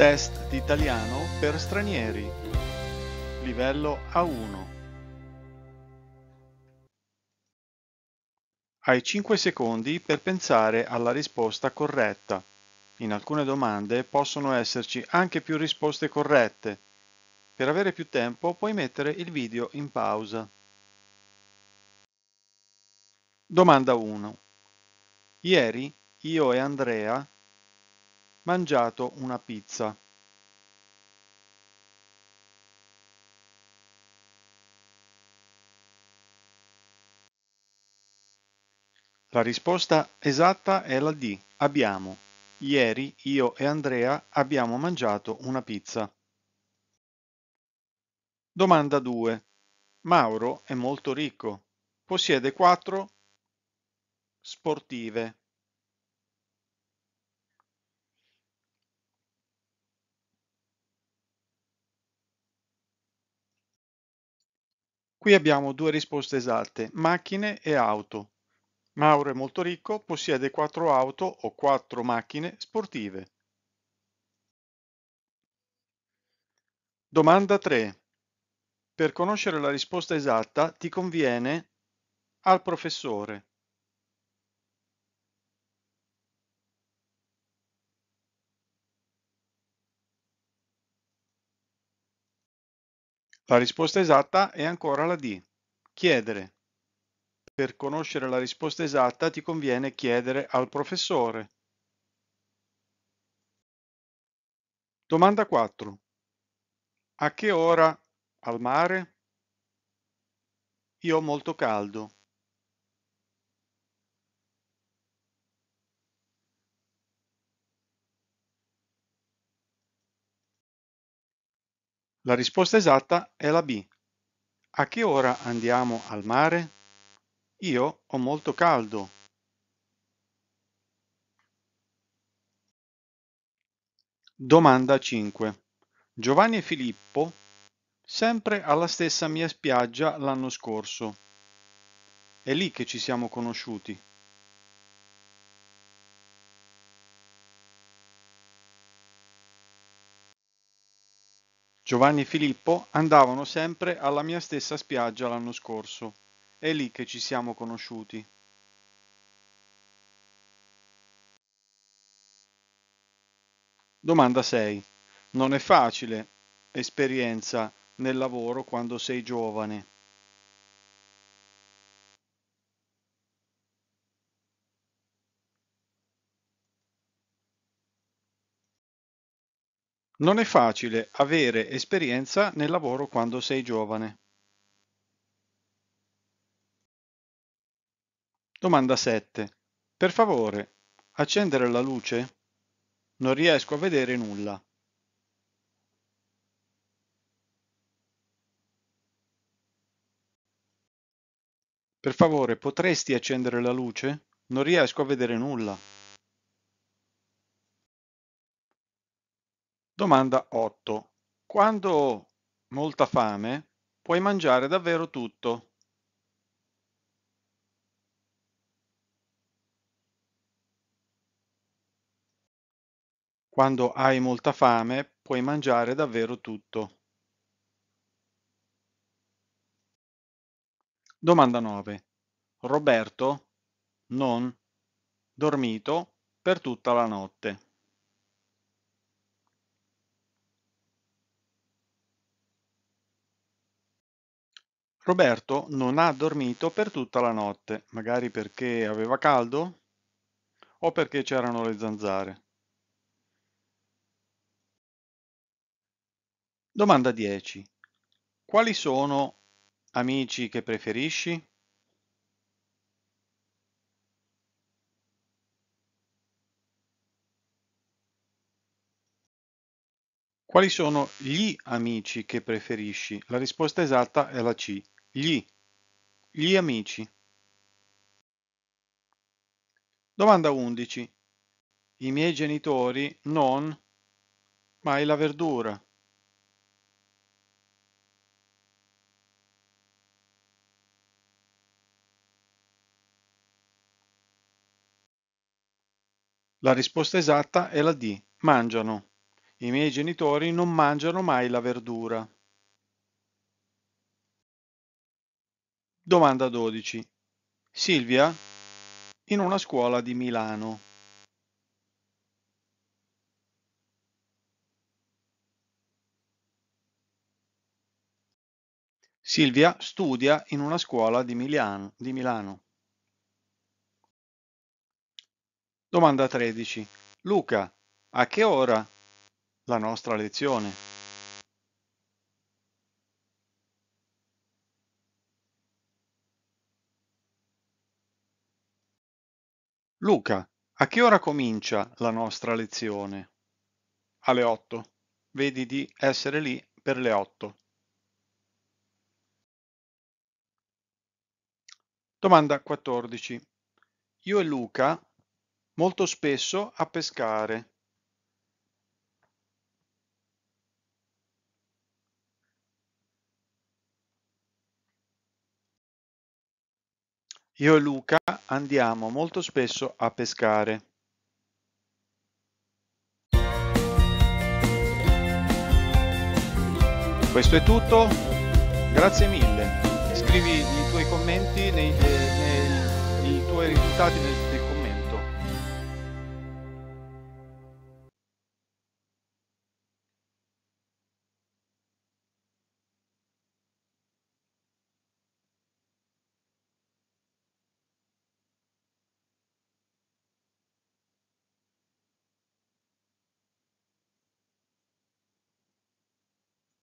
Test di italiano per stranieri. Livello A1. Hai 5 secondi per pensare alla risposta corretta. In alcune domande possono esserci anche più risposte corrette. Per avere più tempo puoi mettere il video in pausa. Domanda 1. Ieri io e Andrea mangiato una pizza. La risposta esatta è la D. Abbiamo. Ieri io e Andrea abbiamo mangiato una pizza. Domanda 2. Mauro è molto ricco. Possiede 4 sportive. Qui abbiamo due risposte esatte, macchine e auto. Mauro è molto ricco, possiede quattro auto o quattro macchine sportive. Domanda 3. Per conoscere la risposta esatta ti conviene al professore. La risposta esatta è ancora la D. Chiedere. Per conoscere la risposta esatta ti conviene chiedere al professore. Domanda 4. A che ora al mare? Io ho molto caldo. La risposta esatta è la B. A che ora andiamo al mare? Io ho molto caldo. Domanda 5. Giovanni e Filippo, sempre alla stessa mia spiaggia l'anno scorso. È lì che ci siamo conosciuti. Giovanni e Filippo andavano sempre alla mia stessa spiaggia l'anno scorso. È lì che ci siamo conosciuti. Domanda 6. Non è facile esperienza nel lavoro quando sei giovane. Non è facile avere esperienza nel lavoro quando sei giovane. Domanda 7. Per favore, accendere la luce? Non riesco a vedere nulla. Per favore, potresti accendere la luce? Non riesco a vedere nulla. Domanda 8. Quando ho molta fame, puoi mangiare davvero tutto. Quando hai molta fame, puoi mangiare davvero tutto. Domanda 9. Roberto non dormito per tutta la notte. Roberto non ha dormito per tutta la notte, magari perché aveva caldo o perché c'erano le zanzare. Domanda 10. Quali sono amici che preferisci? Quali sono gli amici che preferisci? La risposta esatta è la C. Gli. Gli amici. Domanda 11. I miei genitori non, mai la verdura. La risposta esatta è la D. Mangiano. I miei genitori non mangiano mai la verdura. Domanda 12. Silvia, in una scuola di Milano. Silvia studia in una scuola di Milano. Di Milano. Domanda 13. Luca, a che ora la nostra lezione? Luca, a che ora comincia la nostra lezione? Alle 8. Vedi di essere lì per le 8. Domanda 14. Io e Luca molto spesso a pescare. Io e Luca andiamo molto spesso a pescare. Questo è tutto, grazie mille. Scrivi i tuoi commenti, nei, nei, nei i tuoi risultati nel